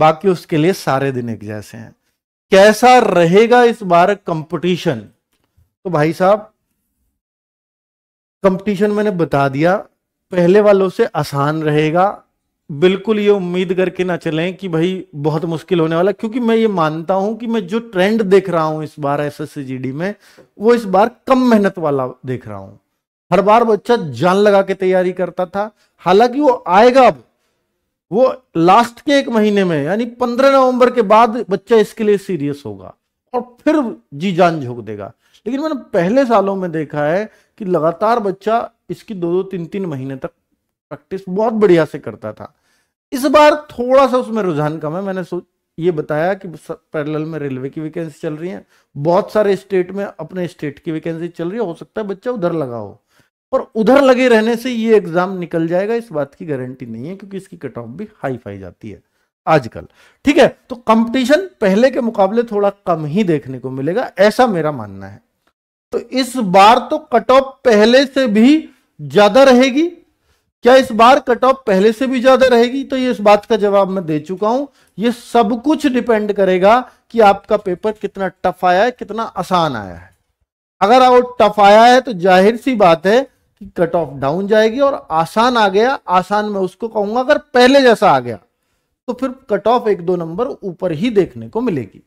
बाकी उसके लिए सारे दिन एक जैसे हैं कैसा रहेगा इस बार कंपटीशन तो भाई साहब कंपटीशन मैंने बता दिया पहले वालों से आसान रहेगा बिल्कुल ये उम्मीद करके ना चलें कि भाई बहुत मुश्किल होने वाला क्योंकि मैं ये मानता हूं कि मैं जो ट्रेंड देख रहा हूं इस बार एस एस में वो इस बार कम मेहनत वाला देख रहा हूं हर बार बच्चा जान लगा के तैयारी करता था हालांकि वो आएगा अब वो लास्ट के एक महीने में यानी पंद्रह नवंबर के बाद बच्चा इसके लिए सीरियस होगा और फिर जी जान झोंक देगा लेकिन मैंने पहले सालों में देखा है कि लगातार बच्चा इसकी दो दो तीन तीन महीने तक प्रैक्टिस बहुत बढ़िया से करता था इस बार थोड़ा सा उसमें रुझान कम है मैंने सोच ये बताया कि पैरेलल में रेलवे की वैकेंसी चल रही है बहुत सारे स्टेट में अपने स्टेट की वैकेंसी चल रही है हो सकता है बच्चा उधर लगा हो पर उधर लगे रहने से ये एग्जाम निकल जाएगा इस बात की गारंटी नहीं है क्योंकि इसकी कट ऑफ भी हाई फाई जाती है आजकल ठीक है तो कंपटीशन पहले के मुकाबले थोड़ा कम ही देखने को मिलेगा ऐसा मेरा मानना है तो इस बार तो कट ऑफ पहले से भी ज्यादा रहेगी क्या इस बार कट ऑफ पहले से भी ज्यादा रहेगी तो ये इस बात का जवाब मैं दे चुका हूं ये सब कुछ डिपेंड करेगा कि आपका पेपर कितना टफ आया है कितना आसान आया है अगर वो टफ आया है तो जाहिर सी बात है कि कट ऑफ डाउन जाएगी और आसान आ गया आसान में उसको कहूंगा अगर पहले जैसा आ गया तो फिर कट ऑफ एक दो नंबर ऊपर ही देखने को मिलेगी